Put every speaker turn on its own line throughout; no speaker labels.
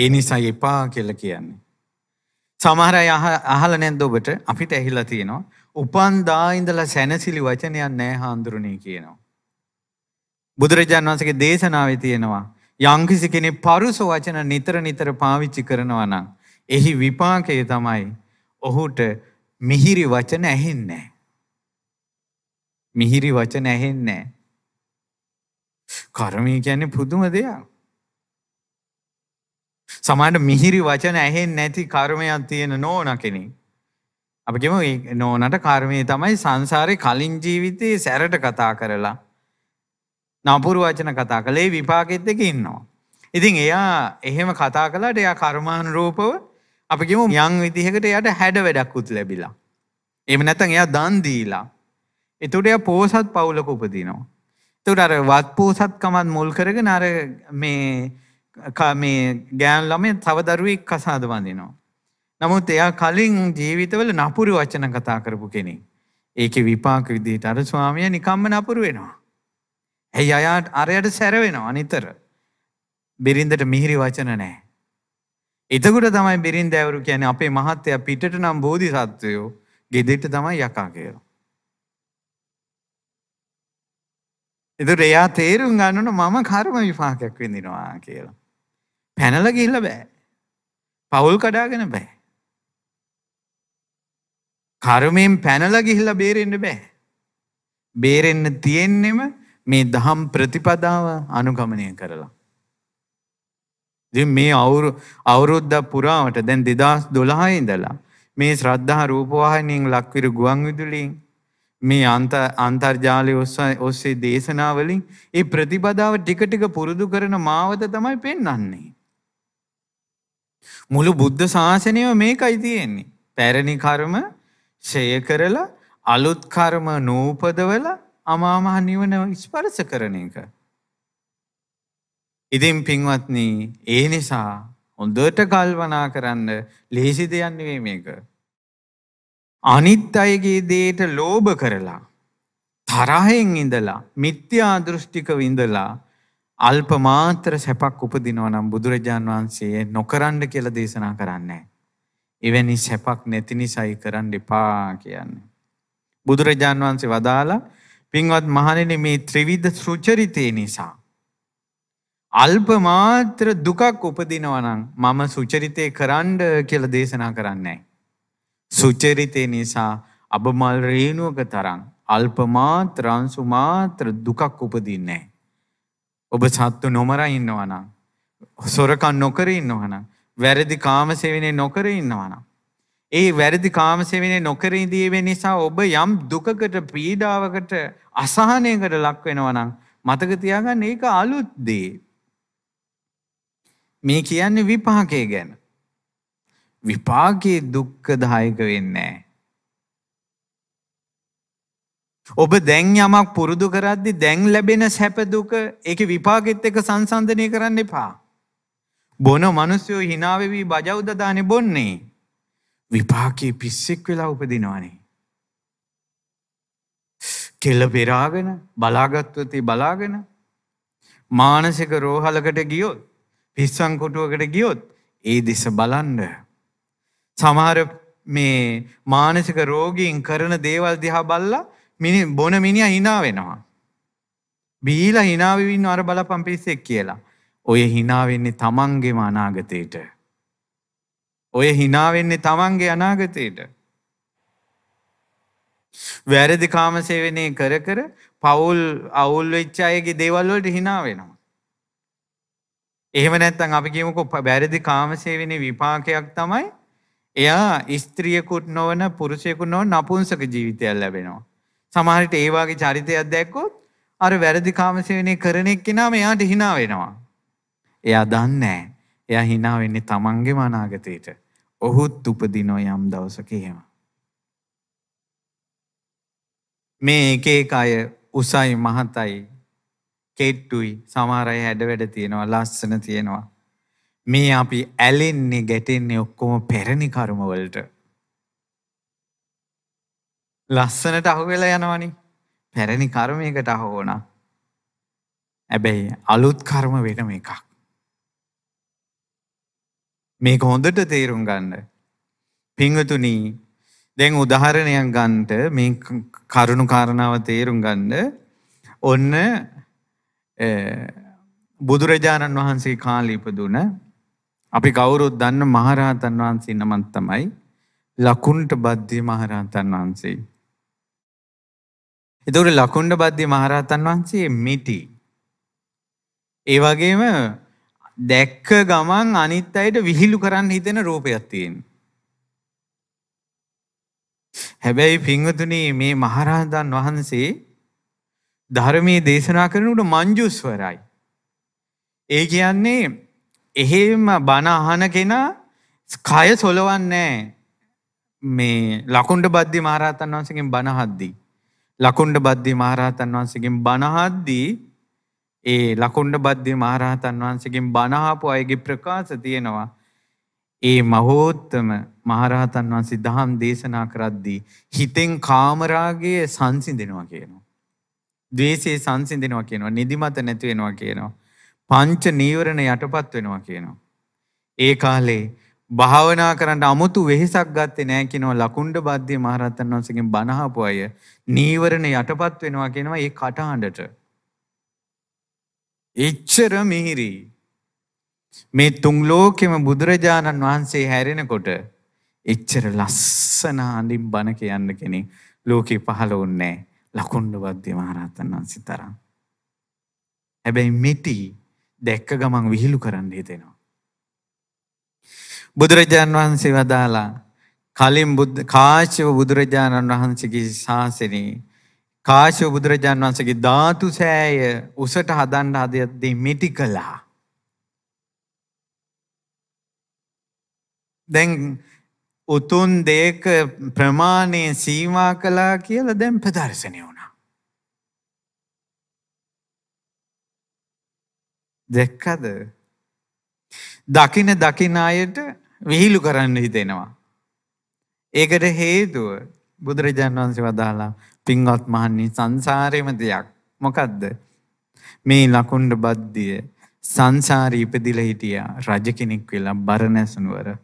ඒ නිසා එපා කියලා කියන්නේ. සමහර අය අහලා නැද්ද ඔබට? අපිට ඇහිලා තියෙනවා. උපන් දා ඉඳලා සැනසිලි වචනයක් නැහැ හාඳුරුනේ කියනවා. බුදුරජාණන් වහන්සේගේ දේශනාවේ තියෙනවා. යම්කිසි කෙනෙක් පරුස වචන නිතර නිතර පාවිච්චි කරනවා නම් එහි විපාකය තමයි ඔහුට මිහිරි වචන ඇහෙන්නේ මිහිරි වචන ඇහෙන්නේ නැහැ. කර්මය කියන්නේ පුදුම දෙයක්. සමහට මිහිරි වචන ඇහෙන් නැති කර්මයක් තියෙන නෝන කෙනෙ. අපිගෙම නෝනට කර්මය තමයි සංසාරය කලින් ජීවිතයේ සැරට කතා කරලා. නපුරු වචන කතා කළේ විපාගෙත් එක ඉන්නවා. ඉතින් එයා එහෙම කතා කලාට එයා කර්මාන් රූපව අපිගෙම යං විදිහකට එයට හැඩ වැඩක්කුත් ලැබිලා. එම නැතන් එයා දන්දීලා. එතුට එය පෝසත් පවුලක උපදිනවා. තුට අර වත් පෝසත්කමත් මුල් කරග නර මේ මේ ගෑන් ළමේ තව දරුවෙක් කසාද වඳිනවා. නමුත් එයා කලින් ජීවිතවල නපුරු වචන කතා කරපු කෙනෙක්. ඒකේ විපාක විදිහට අර ස්වාමියා නිකම්ම නපුරු වෙනවා. ඇයි අයාට අරයට සැර වෙනවා නිතර. බිරින්දට මිහිරි වචන නැහැ. එතකොට තමයි බිරින්ද ඇවරු කියන්නේ අපේ මහත්තයා පිටට නම් බෝධිසත්වයෝ ගෙදෙට තමයි යකා කියලා. එදුර එයා තේරුම් ගන්නන මම කර්ම විපාකයක් විඳිනවා කියලා. පැනල ගිහිල්ලා බෑ. පවුල් කඩාගෙන බෑ. කර්මයෙන් පැනලා ගිහිල්ලා බේරෙන්න බෑ. බේරෙන්න තියෙන්නෙම මේ දහම් ප්‍රතිපදාව අනුගමනය කරලා. ඉතින් මේ අවුරු අවුරුද්ද පුරාවට දැන් 2012 ඉඳලා මේ ශ්‍රද්ධා රූපවාහිනියෙන් ලක්විරු ගුවන් විදුලියෙන් මේ අන්ත අන්තර්ජාලය ඔස්සේ දේශනාවලින් ඒ ප්‍රතිපදාව ටික ටික පුරුදු කරන මාවත තමයි පෙන්වන්නේ. මුළු බුද්ධ ශාසනයම මේකයි තියෙන්නේ. පැරණි කර්ම ෂය කරලා අලුත් කර්ම නූපදවල අමාමහ නිවන ස්පර්ශ කරන එක. ඉතින් පින්වත්නි, ඒ නිසා හොඳට කල්පනා කරන්න ලිහිසි දෙයක් නෙවෙයි මේක. අනිත් අයගේ දේට ලෝභ කරලා තරහෙන් ඉඳලා මිත්‍යා දෘෂ්ටික විඳලා අල්ප මාත්‍ර සැපක් උපදිනවා නම් බුදුරජාන් වහන්සේ නොකරන්න කියලා දේශනා කරන්නේ. එවැනි සැපක් නැති නිසායි කරන්න එපා කියන්නේ. බුදුරජාන් වහන්සේ වදාලා පින්වත් මහණෙනි මේ ත්‍රිවිධ සුචරිතේ නිසා අල්ප මාත්‍ර දුකක් උපදිනවා නම් මම සුචරිතේ කරන්න කියලා දේශනා කරන්නේ. සුචරිතේ නිසා අබමල් රේණුවක තරම් අල්ප මාත්‍ර අංශු මාත්‍ර දුකක් උපදින්නේ නැහැ. ඔබ සත්තු නොමර ඉන්නවනම් සොරකම් නොකර ඉන්නවනම් වැරදි කාමසේවනයේ නොකර ඉන්නවනම් ඒ වැරදි කාමසේවනයේ නොකර ඉඳීමේ නිසා ඔබ යම් දුකකට පීඩාවකට අසහනයකට ලක් වෙනවනම් මතක තියාගන්න ඒක අලුත් දේ මේ කියන්නේ විපාකය ගැන විපාකයේ දුක්ඛදායක වෙන්නේ නැහැ ඔබ දැන් යමක් පුරුදු කරද්දි දැන් ලැබෙන සැප දුක ඒක විපාකෙත් එක සංසන්ධනය කරන්න එපා. බොන මිනිස්සු hinaවෙවි බජවුද දානේ බොන්නේ. විපාකේ පිස්සෙක් වෙලා උපදිනවනේ. කෙල පෙරාගෙන බලාගත්වොත් බලාගෙන මානසික රෝහලකට ගියොත් පිස්සන් කොටුවකට ගියොත් ඒ දෙස බලන්න. සමහර මේ මානසික රෝගීන් කරන දේවල් දිහා බල්ලා මිනි බොන මිනිිය හිනා වෙනවා. බීල හිනාවවින්න අර බලපම්පිස්සෙක් කියලා. ඔය හිනාවෙන්නේ තමන්ගේම අනාගතයට. ඔය හිනාවෙන්නේ තමන්ගේ අනාගතයට. වැරදි කාමසේවනය කර කර පවුල් අවුල් වෙච්ච අයගේ දේවල්වලට හිනා වෙනවා. එහෙම නැත්තම් අපි කියමුකෝ වැරදි කාමසේවනේ විපාකයක් තමයි එයා ස්ත්‍රියකුත් නොවන පුරුෂයෙකුත් නොවන නපුංසක ජීවිතයක් ලැබෙනවා. සමහරට ඒවාගේ චරිතයක් දැක්කොත් අර වැරදි කාමසේවනය කරන එක්කෙනා මෙයාට හිනා වෙනවා. එයා දන්නේ එයා හිනා වෙන්නේ තමන්ගේම අනාගතයට. ඔහුත් උපදිනෝ යම් දවසක එහෙම. මේ එක එක අය උසයි මහතයි කෙට්ටුයි සමහර අය හැඩ වැඩ තියෙනවා ලස්සන තියෙනවා. මේ අපි ඇලෙන්නේ ගැටෙන්නේ ඔක්කොම පෙරණි කර්ම වලට. ලස්සනට අහුවෙලා යනවනි පැරණි කර්මයකට අහෝන ඇබැයි අලුත් කර්ම වෙනම එකක් මේක හොඳට තේරුම් ගන්න පිංහතුනී දැන් උදාහරණයක් ගන්ට මේ කරුණු කාරණාව තේරුම් ගන්න ඔන්න බුදුරජාණන් වහන්සේ කාලීපදුන අපි කවුරුත් දන්න මහරහතන් වහන්සේ නමන් තමයි ලකුණට බද්ධ මහරහතන් වහන්සේ එතකොට ලකුණ්ඩ බද්ධ මහරහතන් වහන්සේ මිටි. ඒ වගේම දැක්ක ගමන් අනිත් අයට විහිළු කරන්න හිතෙන රූපයක් තියෙන. හැබැයි පිංවතුනි මේ මහරහතන් වහන්සේ ධර්මයේ දේශනා කරනකොට මංජුස්වරයි. ඒ කියන්නේ එහෙම බණ අහන කෙනා කය සොලවන්නේ මේ ලකුණ්ඩ බද්ධ මහරහතන් වහන්සේගෙන් බණ අහද්දී ලකුණ්ඩ බද්ධි මහරහතන් වහන්සේගෙන් බණහද්දී ඒ ලකුණ්ඩ බද්ධි මහරහතන් වහන්සේගෙන් බණහාපු අයගේ ප්‍රකාශ තියෙනවා ඒ මහෝත්තම මහරහතන් වහන්සේ දහම් දේශනා කරද්දී හිතෙන් කාමරාගයේ සංසිඳෙනවා කියනවා. ද්වේෂයේ සංසිඳෙනවා කියනවා. නිදිමත නැති වෙනවා කියනවා. පංච නීවරණ යටපත් වෙනවා කියනවා. ඒ කාලේ භාවනා කරන්න අමුතු වෙහෙසක් ගත්තේ නෑ කියනවා ලකුණ්ඩ බද්ධිය මහරහතන් වහන්සේගෙන් බණහපු අය නීවරණ යටපත් වෙනවා කියනවා ඒ කටහඬට. එච්චර මිහිරි. මේ තුන් ලෝකෙම බුදුරජාණන් වහන්සේ හැරෙනකොට එච්චර ලස්සන හඳින් බණ කියන්න කෙනෙක් ලෝකේ පහළ වුණේ නෑ. ලකුණ්ඩ බද්ධිය මහරහතන් වහන්සේ තරම්. හැබැයි මෙටි දැක්ක ගමන් විහිළු කරන්න හිතෙනවා. බුදුරජාන් වහන්සේ වදාලා කලින් කාශ්‍යප බුදුරජාණන් වහන්සේගේ ශාසනයේ කාශ්‍යප බුදුරජාණන් වහන්සේගේ ධාතු සෑය උසට හදන්න හදද්දී මිටි කළා. දැන් උතුම් දෙයක ප්‍රමාණය සීමා කළා කියලා දැන් ප්‍රදර්ශනය වුණා. දැක්කද? දකින දකින අයට විහිළු කරන්න හිතෙනවා. ඒකට හේතුව බුදුරජාණන් වහන්සේ වදාලා පින්වත් මහන්නේ සංසාරේම දෙයක්. මොකද්ද? මේ ලකුණ්ඩ බද්දිය සංසාරී ඉපදිලා හිටියා රජ කෙනෙක් වෙලා බරණැසනුවර.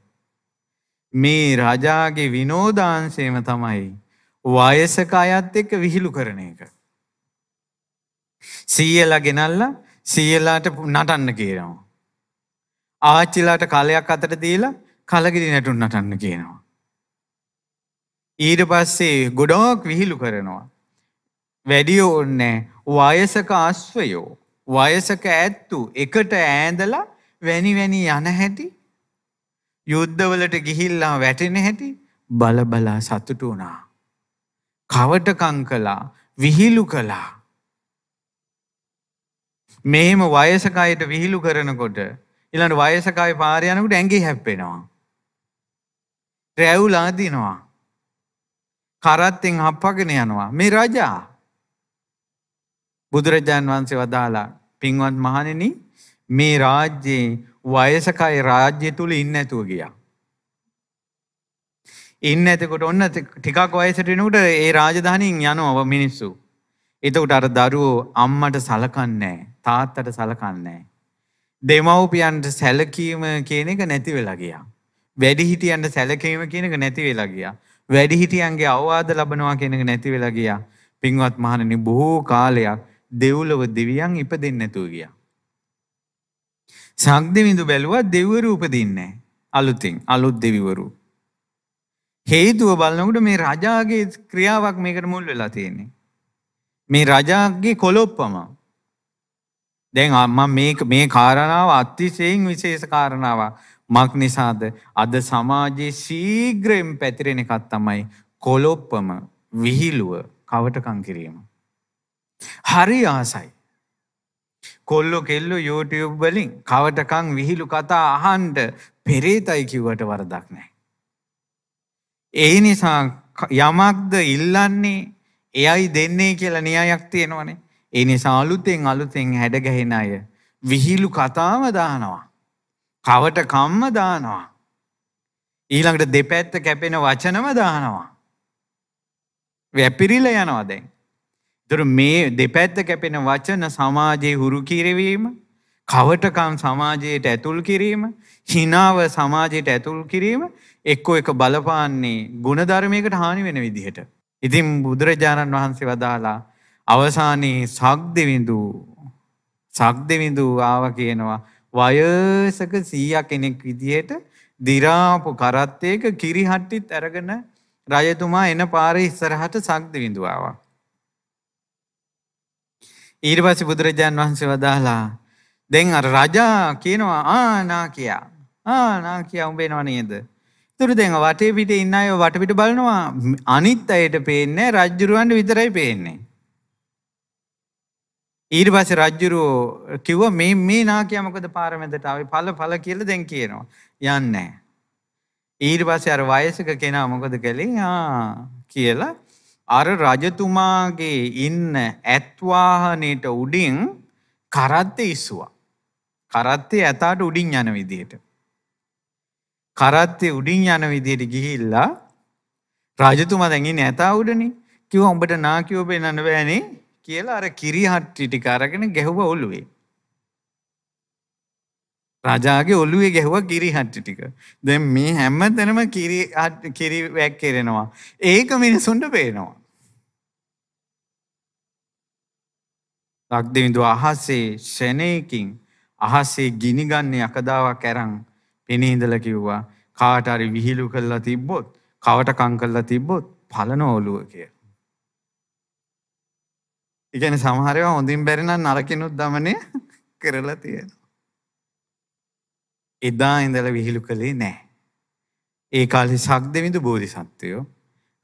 මේ රජාගේ විනෝදාංශයම තමයි වයසක අයත් එක්ක විහිළු කරන එක. සීයලා ගෙනල්ලා සීයලාට නටන්න කියනවා. ආච්චිලාට කලයක් අතට දීලා කලගිරි නැටුම් නටන්න කියනවා. ඊට පස්සේ ගොඩක් විහිළු කරනවා. වැඩි ඕන්නේ වයසක ආශ්‍රයෝ වයසක ඇත්තු එකට ඈඳලා වැනි වැනි යන හැටි යුද්ධවලට ගිහිල්ලා වැටෙන හැටි බලබලා සතුටු වුණා. කවටකං කළා විහිළු කළා. මෙහෙම වයසකයට විහිළු කරනකොට ඊළඟ වයසකයි පාර යනකොට ඇඟේ හැප්පෙනවා. රැවුලා දිනවා. කරත්තෙන් හප්පගෙන යනවා. මේ රජා. බුදුරජාන් වහන්සේ වදාලා පින්වත් මහණෙනි මේ රාජ්‍යයේ වයසකයි රාජ්‍ය තුල ඉන්නේ නැතුව ගියා. ඉන්නේ නැතකොට ඔන්න ටිකක් වයසට වෙනකොට ඒ රාජධානියෙන් යනවා මිනිස්සු. එතකොට අර දරුවෝ අම්මට සලකන්නේ තාත්තට සලකන්නේ දෙමව්පියන්ට සැලකීම කියන එක නැති වෙලා ගියා. වැඩිහිටියන්ට සැලකීම කියන එක නැති වෙලා ගියා. වැඩිහිටියන්ගේ අවවාද ලබනවා කියන එක නැති වෙලා ගියා. පින්වත් මහණනි බොහෝ කාලයක් දෙව්ලොව දෙවියන් ඉපදෙන්නේ නැතුව ගියා. සක්දෙවිඳු බැලුවා දෙවිවරු උපදින්නේ නැහැ. අලුතින් අලුත් දෙවිවරු. හේතුව බලනකොට මේ රජාගේ ක්‍රියාවක් මේකට මුල් වෙලා තියෙන්නේ. මේ රජාගේ කොලොප්පම. දැන් මම මේ මේ කාරණාව අතිශයින් විශේෂ කාරණාවක්. මක් නිසාද අද සමාජයේ ශීඝ්‍රයෙන් පැතිරෙන එකක් තමයි කොලොප්පම විහිළුව කවටකම් කිරීම. හරි ආසයි. කොල්ලෝ කෙල්ලෝ YouTube වලින් කවටකම් විහිළු කතා අහන්ඩ පෙරේතයි කිව්වට වරදක් නැහැ. ඒ නිසා යමක්ද ඉල්ලන්නේ එයයි දෙන්නේ කියලා න්‍යායක් තියෙනවනේ. ඒ නිසා අලුතෙන් අලුතෙන් හැඩගැහෙන අය විහිළු කතාව දානවා. කවට කම්ම දානවා. ඊළඟට දෙපැත්ත කැපෙන වචනම දානවා. වැපිරිල යනවා දැන්. දොර මේ දෙපැත්ත කැපෙන වචන සමාජයේ හුරු කිරවීම කවටකම් සමාජයට ඇතුල් කිරීම හිනාව සමාජයට ඇතුල් කිරීම එක්කෝ එක බලපාන්නේ ගුණධර්මයකට හානි වෙන විදිහට. ඉතින් බුදුරජාණන් වහන්සේ වදාලා අවසානයේ සක් දෙවිඳු සක් දෙවිඳු ආව කියනවා වයසක 100 කෙනෙක් විදියට දිරාපු කරත්තයක කිරිහට්ටිත් අරගෙන රජතුමා එන පාරේ ඉස්සරහට සක්දි විඳුවා. ඊට පස්සේ බුදුරජාන් වහන්සේ වදාලා දැන් අර රජා කියනවා ආනා කියා. ආනා කියා උඹ එනව නේද? තුරු දැන් වටේ පිට ඉන්න අය වටපිට බලනවා අනිත් අයට පේන්නේ රජ්ජුරුවන්ට විතරයි පේන්නේ. ඊට පස්සේ රජ්ජුරුවෝ කිව්වා මේ මේ නාකියා මොකද පාරමෙදට ආවේ ඵල ඵල කියලා දැන් කියනවා. යන්නේ නැහැ. ඊට පස්සේ අර වයසක කෙනා මොකද කළේ? ආ කියලා අර රජතුමාගේ ඉන්න ඇත්වාහනේට උඩින් කරත්තේ ඉස්සුවා. කරත්තේ ඇතාට උඩින් යන විදිහට. කරත්තේ උඩින් යන විදිහට ගිහිල්ලා රජතුමා දැන් ඉන්නේ ඇතා උඩනේ. කිව්වා උඹට නාකියෝ පෙන්වන්න බෑනේ. කියලා අර කිරිහට්ටි ටික අරගෙන ගැහුව ඔළුවේ. රජාගේ ඔළුවේ ගැහුව කිරිහට්ටි ටික. දැන් මේ හැමතැනම කිරි කිරි වැක් කෙරෙනවා. ඒක මිනිසුන්ට පේනවා. ලක්දිවිඳු අහසේ ෂණයකින් අහසේ ගිනිගන්නේ යකදාවක් ඇරන් පෙනීඳල කිව්වා කාට හරි විහිළු කළා තිබ්බොත් කවටකම් කළා තිබ්බොත් පලන ඔළුව කියලා. ඉගැන සමහරව හොඳින් බැරින නරකිනුත් දමනය කරලා තියෙනවා. එදා ඉඳල විහිළු කළේ නෑ. ඒ කාලෙ සක් දෙවිඳු බෝධි සත්වයෝ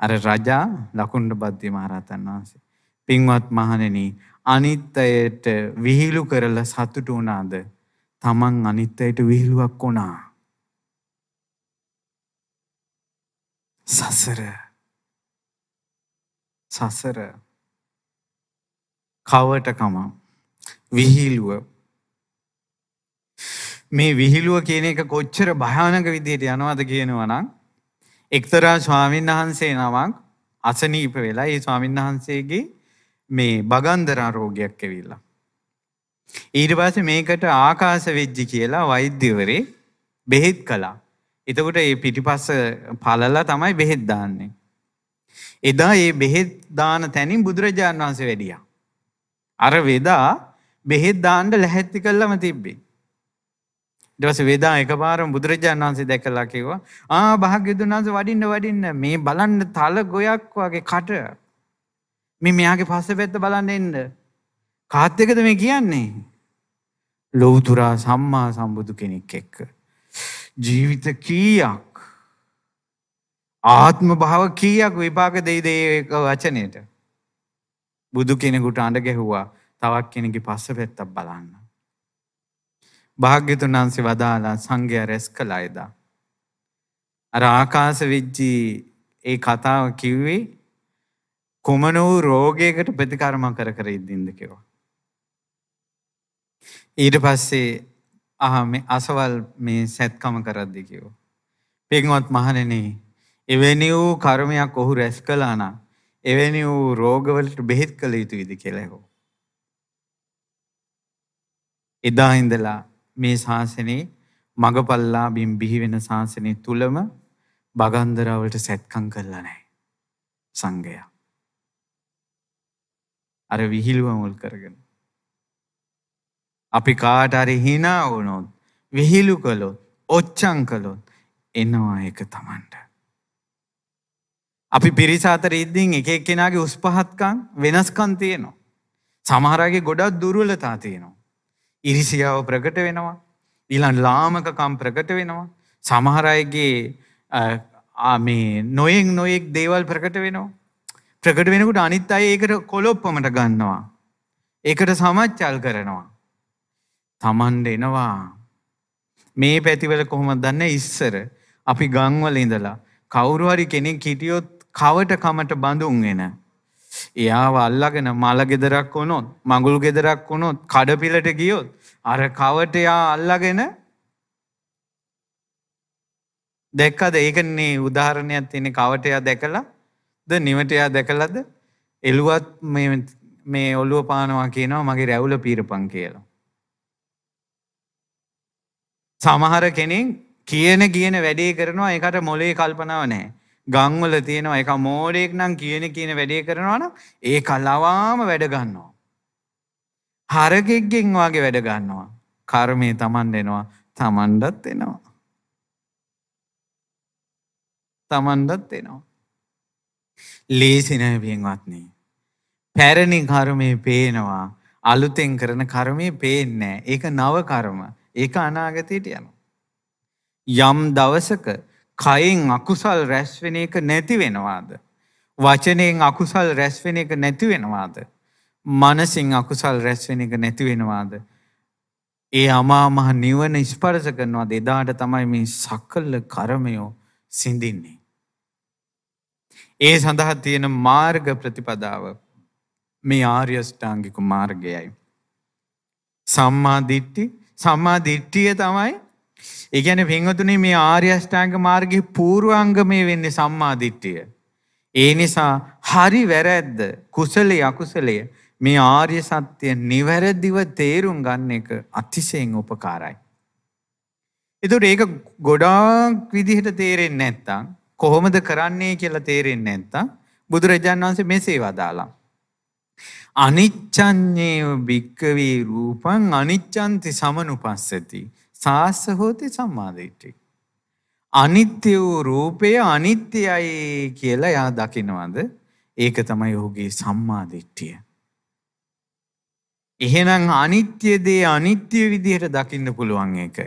අර රජා ලකුණ්ඩ බද්ධ මහරතන් වහන්සේ. පින්වත් මහනෙන අනිත්තයට විහිලු කරලා සතුට වනාද තමන් අනිත්තයට විහිළුවක් වුණා. සසර සසර කවටකම විහිළුව මේ විහිළුව කියන එක කොච්චර භයානක විදියට යනවද කියනවා නම් එක්තරා ස්වාමීන් වහන්සේ නමක් අසනීප වෙලා ඒ ස්වාමීන් වහන්සේගේ මේ බගන්දරා රෝගයක් ඇවිල්ලා ඊට පස්සේ මේකට ආකාශ වෙජ්ජි කියලා වෛද්‍යවරේ බෙහෙත් කළා. එතකොට ඒ පිටිපස්ස පළලා තමයි බෙහෙත් දාන්නේ. එදා මේ බෙහෙත් දාන තැනින් බුදුරජාණන් වහන්සේ වැඩියා. අර වෙදා බෙහෙත් දාන්න ලැහැත්ති කළම තිබ්බේ. ඊට වෙදා එකපාරම බුදුරජාණන් වහන්සේ දැකලා කිව්වා ආ භාග්‍යවතුන් වහන්සේ වඩින්න වඩින්න මේ බලන්න තල ගොයක් වගේ කට මේ මෙයාගේ පස්සපැත්ත බලන්න එන්න කාත් එකද මේ කියන්නේ ලෞතුරා සම්මා සම්බුදු කෙනෙක් එක්ක ජීවිත කීයක් ආත්ම භාව කීයක් විපාක දෙයිද ඒ වචනයට බුදු කෙනෙකුට අඬ ගැහුවා තවක් කෙනෙකි පස්ස පැත්තක් බලන්න. භාග්‍යතුන් වහන්සේ වදාලා සංඝයා රැස් කළා එදා. අර ආකාශ විජ්ජී ඒ කතාව කිව්වේ කුමන වූ රෝගයකට ප්‍රතිකාරම කර කර ඉඳින්ද කිව්වා. ඊට පස්සේ අහ මේ අසවල් මේ සැත්කම කරද්දී කිව්වා. පින්වත් මහණෙනි එවැනි වූ කර්මයක් ඔහු රැස් කළා නම් එවැනි වූ රෝගවලට බෙහෙත් කළ යුතුයිද කියලා හෝ. එදා ඉඳලා මේ ශාසනයේ මගපල්ලාබින් බිහි වෙන ශාසනය තුලම බගන්දරාවලට සැත්කම් කරලා නැහැ. සංඝයා. අර විහිළුව මුල් කරගෙන. අපි කාට හරි hina වුණොත්, විහිළු කළොත්, ඔච්චම් කළොත් එනවා ඒක Tamanට. අපි පිරිසාතර ඉද්දිින් එක එක්කෙනගේ උස්පහත්කං වෙනස්කන් තියනවා. සමහරගේ ගොඩක් දුරුවලතා තියෙනවා. ඉරිසියාව ප්‍රකට වෙනවා. ඊළන් ලාමකකම් ප්‍රකට වෙනවා. සමහරයගේ මේ නොයෙක් නොයෙක් දේවල් ප්‍රකට වෙනවා. ප්‍රකට වෙනකුට අනිත් අය ඒකට කොලොප්පමට ගන්නවා. ඒකට සමච්චල් කරනවා. තමන්ඩ එනවා. මේ පැතිවල කොහොම දන්න ඉස්සර අපි ගංවල ඉඳලා කවුරුහරි කෙනෙක් හිටියොත් කවටකමට බඳුන් එන. එයාව අල්ලගෙන මල ගෙදරක් වුණොත් මඟුල් ගෙදරක් වුණොත් කඩපිලට ගියොත් අර කවට එයා අල්ලගෙන දැක්කද ඒකන්නේ උදාහරණයක් තියෙන කවට එයා දැකලා ද නිවට එයා දැකලාද එළුවත් මේ ඔළුව පානවා කියනවා මගේ රැවුල පීරපන් කියලා. සමහර කෙනෙක් කියන කියන වැඩේ කරනවා ඒකට මොලේ කල්පනාව නැහැ. ගංවල තියෙනවා එක මෝඩෙක් නම් කියන කියන වැඩේ කරනවන ඒ කල්ලවාම වැඩගන්නවා. හරගෙක්ගෙන් වගේ වැඩගන්නවා. කර්මය තමන් දෙනවා තමන්ඩත් එනවා. තමන්ඩත් එනවා. ලේසිනය පියෙන්වත්නේ. පැරණි කර්මය පේනවා අලුතෙන් කරන කර්මය පේන්නෑ ඒක නව කර්ම ඒක අනාගතයට යනවා. යම් දවසක කයෙන් අකුසල් රැස්වෙන එක නැති වෙනවාද. වචනයෙන් අකුසල් රැස්වෙන එක නැති වෙනවාද. මනසින් අකුසල් රැස්වෙන එක නැති වෙනවාද. ඒ අමාමහ නිවන ස්පර්ස කරනවාද එදාට තමයි මේ සකල්ල කරමයෝ සිඳින්නේ. ඒ සඳහා තියෙන මාර්ග ප්‍රතිපදාව මේ ආර්යෂ්ඨාංගික මාර්ගයයි. සම්මාධිට්ටි සම්මාධිට්ටිය තමයි ඒ කියන්නේ පින්වතුනි මේ ආර්ය අෂ්ටාංග මාර්ගයේ පූර්වාංගමේ වෙන්නේ සම්මා දිට්ඨිය. ඒ නිසා හරි වැරද්ද කුසලයේ අකුසලයේ මේ ආර්ය සත්‍ය නිවැරදිව තේරුම් ගන්න එක අතිශයින් උපකාරයි. ඒතකොට ඒක ගොඩාක් විදිහට තේරෙන්නේ නැත්නම් කොහොමද කරන්නේ කියලා තේරෙන්නේ නැත්නම් බුදුරජාණන් වහන්සේ මෙසේ වදාළා. අනිච්ඡඤ්ඤේව භික්කවේ රූපං අනිච්ඡන්ති සමනුපස්සති. සාස්ස හෝති සම්මාදිට්ඨි. අනිත්‍ය වූ රූපය අනිත්‍යයි කියලා එයා දකිනවද? ඒක තමයි ඔහුගේ සම්මාදිට්ඨිය. එහෙනම් අනිත්‍ය දේ අනිත්‍ය විදිහට දකින්න පුළුවන් එක.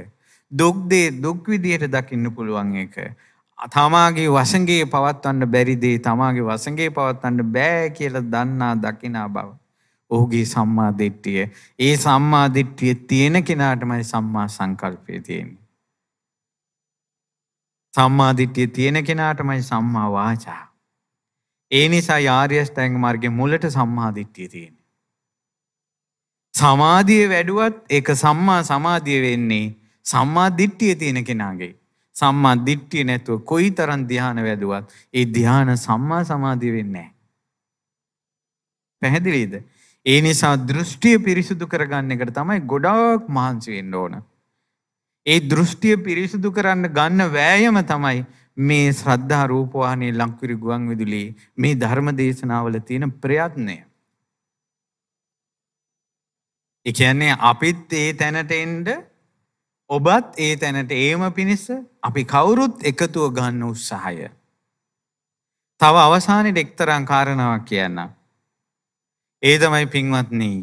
දුක් දේ දුක් විදිහට දකින්න පුළුවන් එක. තමාගේ වසඟේ පවත්වන්න බැරි දේ තමාගේ වසඟේ පවත්වන්න බෑ කියලා දන්නා දකිනා බව. ඔහුගේ සම්මා දිට්ඨිය. ඒ සම්මා දිට්ඨිය තියෙන කෙනාටමයි සම්මා සංකල්පය තියෙන්නේ. සම්මා දිට්ඨිය තියෙන කෙනාටමයි සම්මා වාචා. ඒ නිසා ආර්ය ශ්‍රැංග මාර්ගයේ මුලට සම්මා දිට්ඨිය තියෙන්නේ. සමාධිය වැඩුවත් ඒක සම්මා සමාධිය වෙන්නේ සම්මා දිට්ඨිය තියෙන කෙනාගේ. සම්මා දිට්ඨිය නැතුව කොයිතරම් ධ්‍යාන වැදුවත් ඒ ධ්‍යාන සම්මා සමාධිය වෙන්නේ නැහැ. පැහැදිලිද? ඒ නිසා දෘෂ්ටිය පිරිසිදු කරගන්න එකට තමයි ගොඩාක් මහන්සි වෙන්න ඕන. ඒ දෘෂ්ටිය පිරිසිදු කරන්න ගන්න වෑයම තමයි මේ ශ්‍රද්ධා රූපවාහිනී ලංකිරි ගුවන් විදුලි මේ ධර්ම දේශනාවල තියෙන ප්‍රයත්නය. ඒ කියන්නේ අපිත් ඒ තැනට එන්න ඔබත් ඒ තැනට ඒම පිණිස අපි කවුරුත් එකතුව ගන්න උත්සාහය. තව අවසානයේ එක්තරම් කාරණාවක් කියන්නම්. ඒ තමයි පින්වත්නී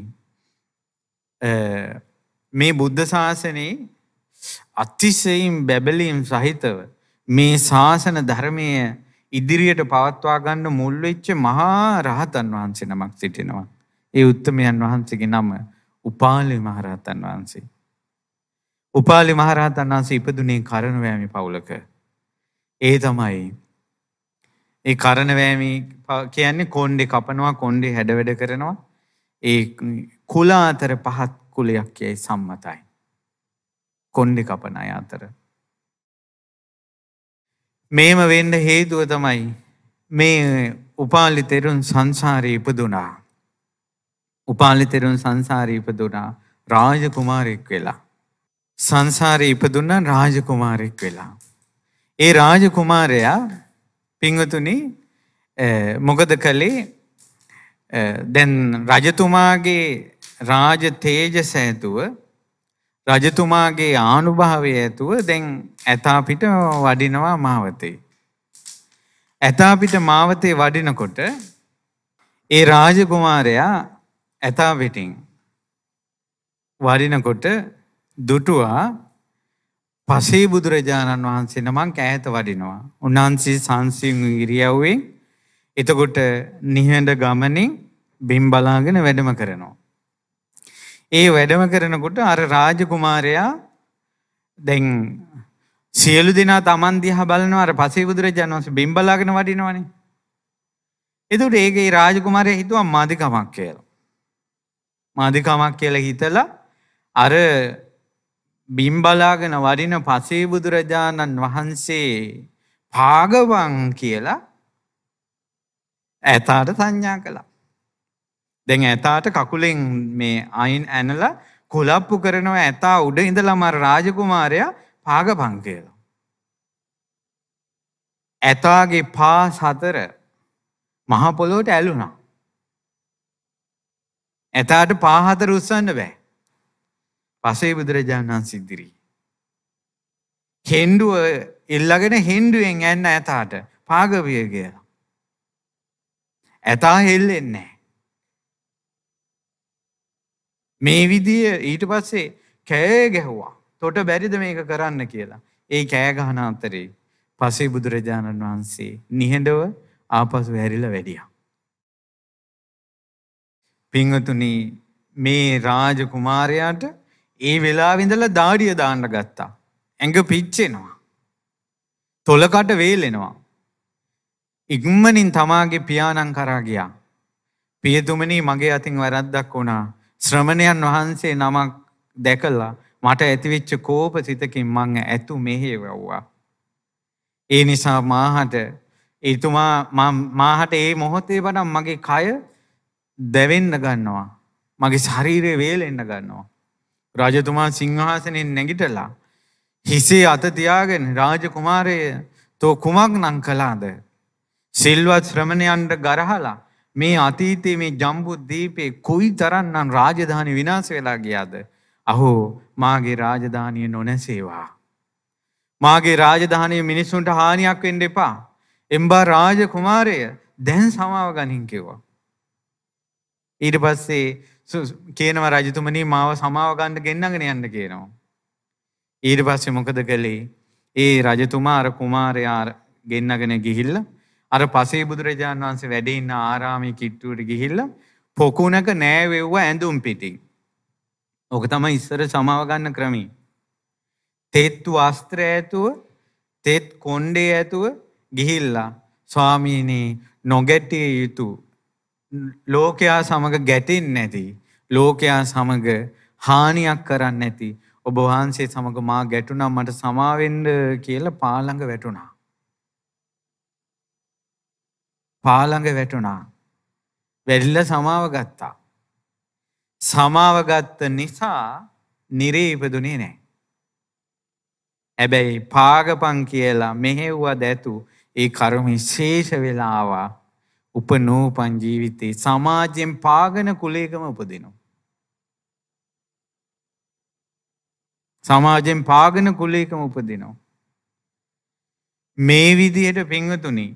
මේ බුද්ධ ශාසනයේ අතිසයිම් බැබලීම් සහිතව මේ ශාසන ධර්මය ඉදිරියට පවත්වා ගන්න මුල් වෙච්ච මහා රහතන් වහන්සේ නමක් සිටිනවා. ඒ උත්තමයන් වහන්සේගේ නම උපාලි මහරහතන් වහන්සේ. උපාලි මහරහතන් වහන්සේ ඉපදුනේ කරණවැමි පවුලක. ඒ තමයි ඒ කරණවෑමි කියන්නේ කොන්්ඩෙ කපනවා කොන්්ඩෙ හැඩවැඩ කරනවා ඒ කුලා අතර පහත් කුලයක් යැයි සම්මතයි. කොන්්ඩෙ කපන අය අතර. මේම වෙන්ඩ හේතුව තමයි මේ උපාලිතෙරුන් සංසාරී ඉපදුනා. උපාලිතෙරුන් සංසාරී ඉපදුනා රාජකුමාරෙක් වෙලා. සංසාරය ඉපදුන්නන් රාජකුමාරෙක් වෙලා. ඒ රාජකුමාරයා පිංවතුනි මොකද කළේ දැන් රජතුමාගේ රාජ තේජස ඇතුව රජතුමාගේ ආනුභාවය ඇතුව දැන් ඇතාපිට වඩිනවා මාවතේ. ඇතාපිට මාවතේ වඩිනකොට ඒ රාජකුමාරයා ඇතාපිටින් වඩිනකොට දුටුවා පසේ බුදුරජාණන් වහන්සේ නමං ඈත වඩිනවා. උන්වහන්සේ සංසිං ඉරියව්වේ එතකොට නිහඬ ගමනින් බිම් බලාගෙන වැඩම කරනවා. ඒ වැඩම කරනකොට අර රාජකුමාරයා දැන් සියලු දෙනා Taman දිහා බලනවා අර පසේ බුදුරජාණන් වහන්සේ බිම් බලාගෙන වඩිනවනේ. එතකොට ඒකේ රාජකුමාරයා හිතුවා මාදිකමක් කියලා. මාදිකමක් කියලා හිතලා අර බිම්බලාගෙන වරින පසේ බුදුරජාණන් වහන්සේ පාගවන් කියලා ඇතාට සංඥා කළා. දැන් ඇතාට කකුලෙන් මේ අයින් ඇනල කොලප්පු කරනවා ඇතා උඩ ඉඳලම රාජකුමාරයා පාගපං කියලා. ඇතාගේ පා සතර මහපොලෝට ඇලුනා. ඇතාට පාහතර උස්සන්න බෑ. පසේ බුදුරජාණන් සිදිරී. හෙන්ඩුව එල්ලගෙන හෙන්ඩුවෙන් ඇන්න ඇතාට පාගවිය කියලා. ඇතා හෙල්ලෙන්නේ. මේ විදිය ඊට පස්සේ කෑ ගැහුවා තොට බැරිද මේක කරන්න කියලා. ඒ කෑගහන අතරේ පසේ බුදුරජාණන් වහන්සේ නිහඬව ආපසු හැරිල වැඩිය. පිංහතුනී මේ රාජ කුමාරයාට ඒ වෙලාවිඳල දාඩිය දාන්න ගත්තා. ඇඟ පිච්චෙනවා. තොලකට වේලෙනවා. ඉක්මනින් තමාගේ පියාණන් කරා ගියා. පියතුමනී මගේ අතින් වැරද්දක් වුණා. ශ්‍රමණයන් වහන්සේ නමක් දැකලා මට ඇතිවිච්ච කෝප සිතකින් මං ඇතු මෙහෙවව්වා. ඒ නිසා මාහට එතුමා මාහට ඒ මොහොතේ වනම් මගේ කය දැවෙන්න ගන්නවා. මගේ ශරීරය වේලෙන්න ගන්නවා. රජතුමා සිංහාසනෙන් නැගිටලා හිසේ අත තියාගෙන රාජකුමාරය තෝ කුමක් නම් කලාද. සිල්වත් ශ්‍රමණයන්ට ගරහලා මේ අතීතයේ මේ ජම්බුද්දීපේ කුයි තරන්නම් රාජධානි විනාස වෙලා ගියාද. අහෝ මාගේ රාජධානය නොනැසේවා. මාගේ රාජධානය මිනිස්සුන්ට හානියක් වෙන්න එපා. එම්බා රාජ කුමාරය දැන් සමාව ගනින් කිව්වා. ඊට පස්සේ කියනවා රජතුමනී මාව සමාවගණ්ඩ ගෙන්න්නගෙන යන්න කියනවා. ඊට පස්සේ මොකද කළේ ඒ රජතුමා අර කුමාරයා ගෙන්න්නගෙන ගිහිල්ල අර පසේ බුදුරජාණන් වහන්සේ වැඩඉන්න ආරාමි කිට්ටුවට ගිහිල්ල පොකුණක නෑවෙව්ව ඇඳුම් පිටින්. ඕක තම ඉස්සර සමාවගන්න ක්‍රමී. තෙත්තු අස්ත්‍ර ඇතුව තෙත් කොන්්ඩේ ඇතුව ගිහිල්ලා ස්වාමීනී නොගැට්ටිය යුතු ලෝකයා සමග ගැටෙන්නේ නැති ලෝකයා සමග හානියක් කරන්නේ නැති ඔබ වහන්සේ සමග මා ගැටුණා මට සමාවෙන්න කියලා පාළඟ වැටුණා. පාළඟ වැටුණා. වැරිල්ල සමාව ගත්තා. සමාව ගත්ත නිසා නිරේ ඉපදුනේ නැහැ. හැබැයි පාගපන් කියලා මෙහෙව්වා දැතු ඒ කර්ම විශේෂ වෙලා ආවා උපනූපන් ජීවිතේ සමාජයෙන් පාගන කුලේකම උපදිනවා. සමාජයෙන් පාගන කුලේකම උපදිනවා. මේ විදියට පිංවතුනි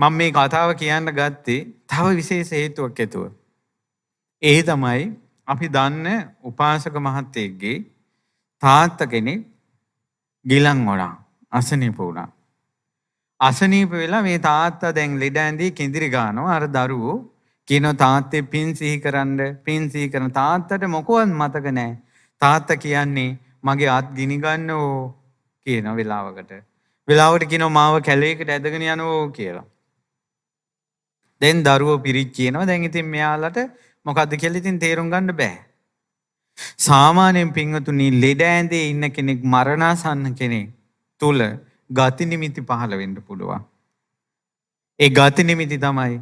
මම මේ කතාව කියන්න ගත්තේ තව විශේෂ හේතුවක් ඇතුව. ඒ තමයි අපි දන්න උපාසක මහත්තයෙක්ගේ තාත්ත කෙනෙක් ගිලන් වඩා අසනීප වුණා. අසනීප වෙලා මේ තාත්තා දැන් ලෙඩ ඇඳී කෙඳිරි ගන්නවා අර දරුවෝ කියනවා තාත්තේ පින් සිහි කරන්න පින් සිහි කරන තාත්තට මොකවත් මතක නැහැ තාත්තා කියන්නේ මගේ අත් ගිනි ගන්නෝ කියන වෙලාවකට වෙලාවට කියනවා මාව කැලේකට ඇදගෙන යනෝ කියලා දැන් දරුවෝ පිරිච් කියනවා දැන් ඉතින් මෙයාලට මොකද්ද කියලා ඉතින් තේරුම් ගන්න බෑ සාමාන්‍යයෙන් පින්වතුනි ලෙඩ ඇඳේ ඉන්න කෙනෙක් මරණාසන්න කෙනෙක් තුල ගති නිමිති පහළ වෙන්න පුළුවන්. ඒ ගති නිමිති තමයි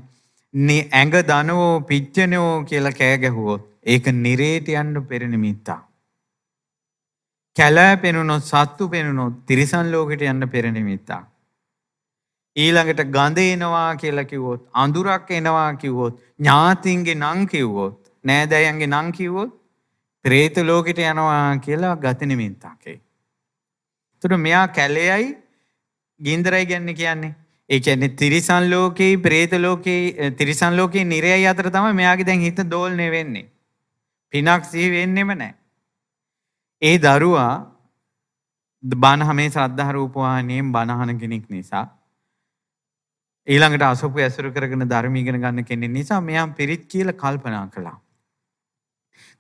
නේ ඇඟ දනවෝ පිච්චනෝ කියලා කෑ ගැහුවොත් ඒක නිරේට යන්න පෙර නිමිත්තා. කැලෑ පෙනුනොත් සත්තු පෙනුනොත් තිරිසන් ලෝකෙට යන්න පෙර නිමිත්තා. ඊළඟට ගඳ එනවා කියලා කිව්වොත් අඳුරක් එනවා කිව්වොත් ඥාතින්ගේ නම් කිව්වොත් නෑදෑයන්ගේ නම් කිව්වොත් ප්‍රේත ලෝකෙට යනවා කියලා ගති නිමිත්තක් ඒ. එතකොට මෙයා කැලෙයයි ගින්දරයි ගැන්න කියන්නේ ඒකැන්නේ තිරිසන් ලෝකයේ ප්‍රේත ලෝකයේ තිරිසන් ලෝකයේ නිරයයි අතර තම මෙයාගේ දැන් හිත දෝල්නය වෙන්නේ. පිනක් සිහි වෙන්නෙම නෑ. ඒ දරුවා බණහමේ සද්ධහරූපවානයෙන් බණහන කෙනෙක් නිසා ඊළඟට අසපු ඇසුරු කරගෙන ධර්මීගෙන ගන්න කෙනෙ නිසා මෙයා පිරිත් කියල කල්පනා කළා.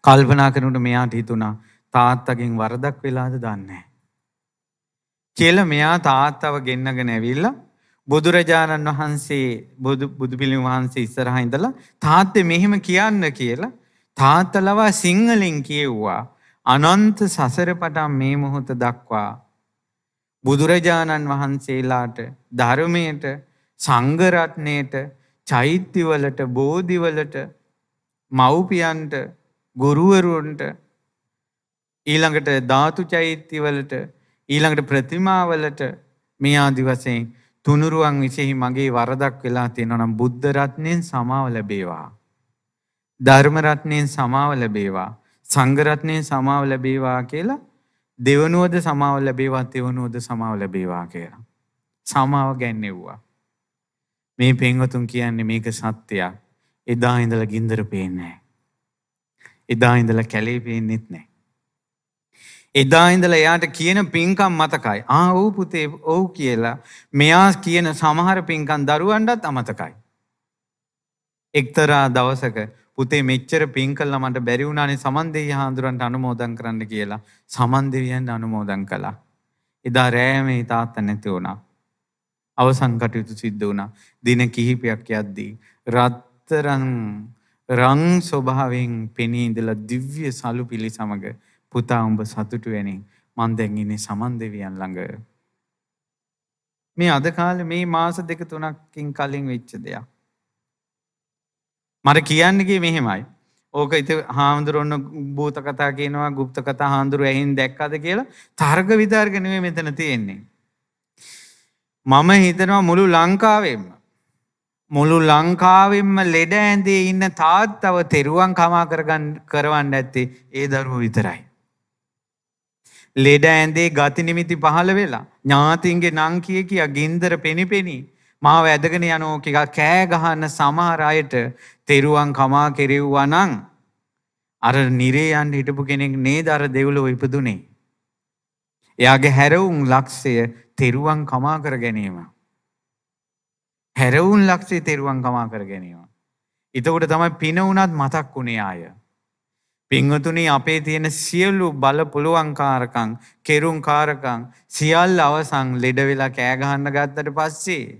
කල්පනා කරනට මෙයාට හිතුණා තාත්තගෙන් වරදක් වෙලාද දන්නේ. කියල මෙයා තාත්තව ගෙන්න්නගෙන ඇවිල්ලා බුදුරජාණන් වහන්සේ බුදු පිළිම වහන්සේ ඉස්සරහ ඉඳලා තාත්තේ මෙහෙම කියන්න කියලා තාත්තලවා සිංහලෙන් කියව්වා අනන්ත සසර පටන් මේ මොහොත දක්වා බුදුරජාණන් වහන්සේලාට ධර්මයට සංගරත්නයට චෛත්‍යවලට බෝධිවලට මව්පියන්ට ගුරුවරුන්ට ඊළඟට ධාතු චෛත්‍යවලට ඊළඟට ප්‍රතිමාවලට මේ ආදි වශයෙන් තුනුරුවන් විශේෂයි මගේ වරදක් වෙලා තියෙනවා නම් බුද්ධ රත්ණයෙන් සමාව ලැබේවා. ධර්ම රත්ණයෙන් සමාව ලැබේවා. සංඝ රත්ණයෙන් සමාව ලැබේවා කියලා දෙවනුවද සමාව ලැබේවා තෙවනුවද සමාව ලැබේවා කියලා. සමාව ගැන්නෙව්වා. මේ පෙන්වතුන් කියන්නේ මේක සත්‍යයක්. එදා ඉඳලා ගින්දර පේන්නේ නැහැ. එදා ඉඳලා කැලේ පේන්නෙත් නැහැ. එදා ඉඳලා එයාට කියන පින්කම් මතකයි. ආ ඔව් පුතේ ඔව් කියලා මෙයා කියන සමහර පින්කම් දරුවන්ටත් අමතකයි. එක්තරා දවසක පුතේ මෙච්චර පින් කළා මට බැරි වුණානේ සමන් දෙවියන් හාමුදුරන්ට අනුමෝදන් කරන්න කියලා. සමන් දෙවියන් අනුමෝදන් කළා. එදා රෑ මේ තාත්තා නැති වුණා. අවසන් කටයුතු සිද්ධ වුණා. දින කිහිපයක් යද්දී රත්තරන් රං ස්වභාවයෙන් පෙනී ඉඳලා දිව්‍ය සලු පිළි සමග පුතා උඹ සතුටු වෙනින් මං දැන් ඉන්නේ සමන් දෙවියන් ළඟ. මේ අද කාලේ මේ මාස දෙක තුනකින් කලින් වෙච්ච දෙයක්. මට කියන්න ගියේ මෙහෙමයි. ඕක ඉත හාමුදුරන්න භූත කතා කියනවා গুপ্ত කතා හාමුදුරු ඇහින් දැක්කද කියලා තර්ක විතර්ක නෙමෙයි මෙතන තියෙන්නේ. මම හිතනවා මුළු ලංකාවේම මුළු ලංකාවෙන්ම ලෙඩ ඇඳේ ඉන්න තාත්තව තෙරුවන් කමා කරගන්න කරවන්න ඇත්තේ ඒ දරුව විතරයි. ලෙඩ ඇඳේ ගතිනිමිති පහළ වෙලා ඥාතින්ගේ නං කිය කිය ගින්දර පෙනිපෙනී මාව ඇදගෙන යනෝ එකක් කෑගහන්න සමහරයට තෙරුවන් කමා කෙරෙව්වා නං අර නිරේයන් හිටපු කෙනෙක් නේ දර දෙවුලෝ ඉපදුනේ. එයාගේ හැරවුම් ලක්ෂය තෙරුවන් කමා කර ගැනීම. හැරවුන් ලක්ෂේ තෙරුවන් කමා කර ගැනීම. එතකොට තමයි පින වුණත් මතක් වුණේ ආය. පින්වතුනි අපේ තියෙන සියලු බල පුළුවන්කාරකම්, කෙරුම්කාරකම් සියල්ල අවසන් ලෙඩ වෙලා කෑ ගහන්න ගත්තට පස්සේ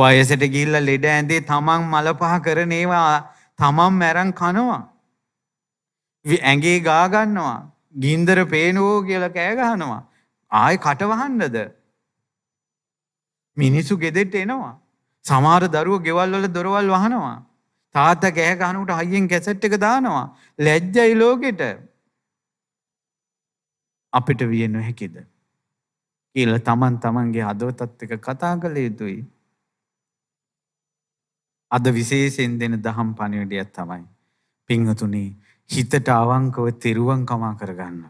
වයසට ගිහිල්ලා ලෙඩ ඇඳේ තමන් මල පහ කරන ඒවා තමන් මැරන් කනවා. ඇඟේ ගා ගන්නවා. ගින්දර පේනවෝ කියලා කෑ ගහනවා. ආයේ කටවහන්නද? මිනිස්සු ගෙදෙට එනවා. සමාර දරුව ගෙවල් වල දොරවල් වහනවා. තාත්ත ගෑ ගහනුට හයියෙන් කැසට් එක දානවා. ලැජ්ජයි ලෝකෙට. අපිට විය නොහැකිද. කියල තමන් තමන්ගේ හදවතත් එක කතා කළ යුතුයි. අද විශේෂයෙන් දෙන දහම් පණිවිඩයක් තමයි. පිංහතුනේ හිතට අවංකව තෙරුවන්කමා කරගන්න.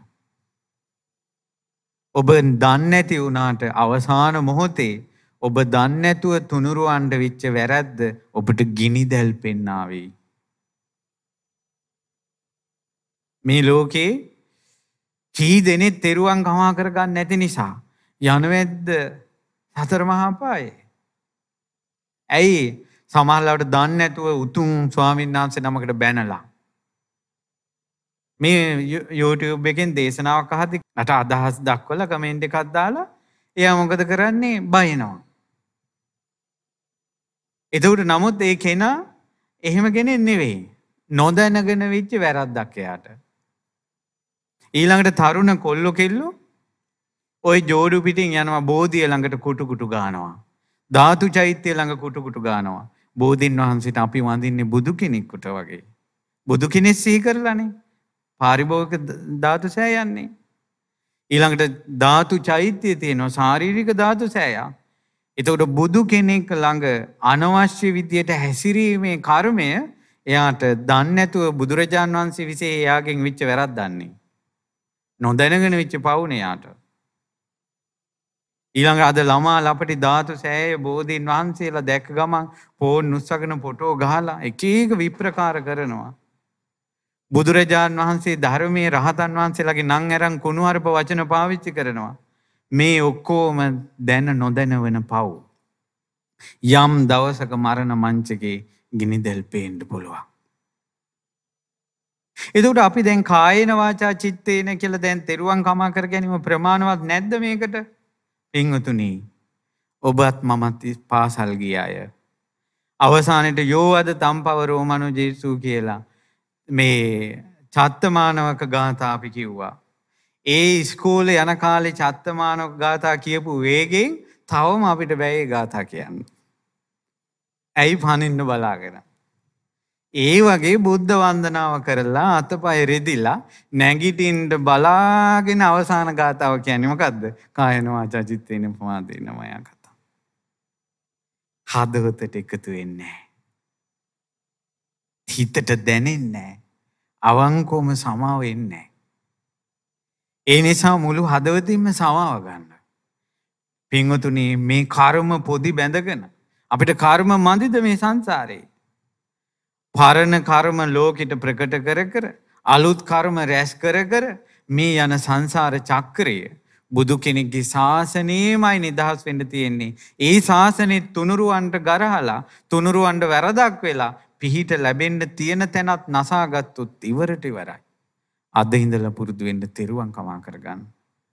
ඔබ දන්නැති වුණාට අවසාන මොහොතේ ඔබ දන්නැතුව තුනුරුවන්ට විච්ච වැරැද්ද ඔබට ගිනි දැල් පෙන්නාවෙයි. මේ ලෝකේ කී දෙනෙත් තෙරුවන් ගමා කරගන්න නැති නිසා. යනවැද්ද සතරමහාපායේ. ඇයි සමහල්ලට දන්න ඇතුව උතුම් ස්වාමීන් වහන්සේ නමකට බැනලා. මේ YouTube එකෙන් දේශනාවක් අහති නට අදහස් දක්වල කමෙන්ට් එකක් දාලා එයා මොකද කරන්නේ බයනවා. එතකට නමුත් ඒ කෙනා එහෙම කෙනෙක් නෙවෙයි. නොදැනගෙන වෙච්ච වැරද්දක් එයාට. ඊළඟට තරුණ කොල්ලො කෙල්ලෝ ඔය ජෝඩු පිටින් යනවා බෝධිය ළඟට කුටුකුටු ගානවා. ධාතු චෛත්‍යය ළඟ කුටුකුටු ගානවා. බෝධීන් වහන්සේට අපි වඳින්නේ බුදු කෙනෙක්කුට වගේ. බුදු කෙනෙක් සිහි කරලානේ. පාරිභෝගික ධාතු සෑයන්නේ. ඊළඟට ධාතු චෛත්‍යය තියෙනවා ශාරීරික ධාතු සෑයක්. එතකොට බුදු කෙනෙක් ළඟ අනවශ්‍ය විදියට හැසිරීමේ කර්මය එයාට දන්නැතුව බුදුරජාන් වහන්සේ විසේ එයාගෙන් විච්ච වැරත් දන්නේ. නොදැනගෙන විච්ච පවුනයාට. ඊළඟ අද ළමා ලපටි ධාතු සෑය බෝධීන් වහන්සේලා දැක් ගමන් පෝන් නුස්සගෙන පොටෝ ගහලා එක ඒක විප්‍රකාර කරනවා. බුදුරජාන් වහන්සේ ධර්මයේ රහතන් වහන්සේලාගේ නං ඇරන් කුණුවරප වචන පාවිච්චි කරනවා. මේ ඔක්කෝම දැන නොදැන වෙන පව්. යම් දවසක මරණ මංචකේ ගිනි දැල් පේන්ඩ පුළුවන්. එතුට අපි දැන් කායනවාචා චිත්තේන කියල දැන් තෙරුවන් කමා කර ගැනීම ප්‍රමාණවත් නැද්ද මේකට පිංවතුනී ඔබත් මමත් පාසල්ගිය අය. අවසානයට යෝවද තම් පවරෝමනු ජේසූ කියලා මේ චත්තමානවක ගාථාපි කිව්වා. ඒ ස්කූල යන කාලේ චත්තමානොක් ගාථා කියපු වේගෙන් තවම අපිට බැයි ගාථා කියන්න. ඇයි පනින්න බලාගෙන. ඒ වගේ බුද්ධ වන්දනාව කරලා අතපය රෙදිලා නැගිටින්ට බලාගෙන අවසාන ගාථාව කියැනීමකක්ද කායනවා චචිත්තයන පමාදන්න මයා කතා. හදවතට එකතු වෙන්නේ. හිතට දැනෙන්නේ අවංකෝම සමාවෙන්නේ. ඒ නිසා මුළු හදවතින්ම සමාව ගන්න. පින්වතුනි මේ කර්ම පොදි බැඳගෙන අපිට කර්ම මදිද මේ සංසාරේ. පරණ කර්ම ලෝකෙට ප්‍රකට කර කර අලුත් කර්ම රැස් කර කර මේ යන සංසාර චක්‍රය බුදු කෙනෙක්ගේ ශාසනයමයි නිදහස් වෙන්න තියෙන්නේ. ඒ ශාසනය තුනුරුවන්ට ගරහලා තුනුරුවන්ට වැරදක් වෙලා පිහිට ලැබෙන්න තියෙන තැනත් නසාගත්තුත් ඉවරට ඉවරයි. අද ඉඳලා පුරුදු වෙන්න තෙරුවන් කමා කරගන්න.